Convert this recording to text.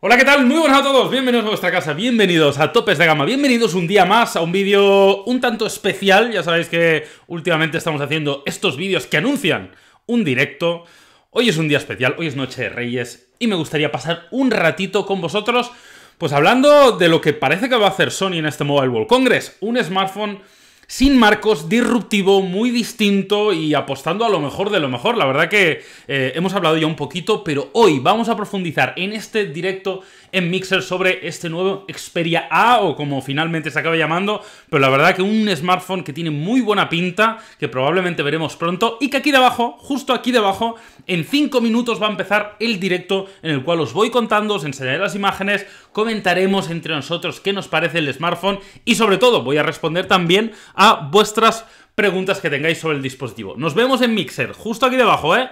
Hola, ¿qué tal? Muy buenas a todos, bienvenidos a vuestra casa, bienvenidos a Topes de Gama, bienvenidos un día más a un vídeo un tanto especial, ya sabéis que últimamente estamos haciendo estos vídeos que anuncian un directo, hoy es un día especial, hoy es Noche de Reyes y me gustaría pasar un ratito con vosotros, pues hablando de lo que parece que va a hacer Sony en este Mobile World Congress, un smartphone sin marcos, disruptivo, muy distinto y apostando a lo mejor de lo mejor. La verdad que eh, hemos hablado ya un poquito, pero hoy vamos a profundizar en este directo en Mixer sobre este nuevo Xperia A o como finalmente se acaba llamando, pero la verdad que un smartphone que tiene muy buena pinta, que probablemente veremos pronto y que aquí debajo, justo aquí debajo, en 5 minutos va a empezar el directo en el cual os voy contando, os enseñaré las imágenes, comentaremos entre nosotros qué nos parece el smartphone y sobre todo voy a responder también a vuestras preguntas que tengáis sobre el dispositivo. Nos vemos en Mixer, justo aquí debajo, ¿eh?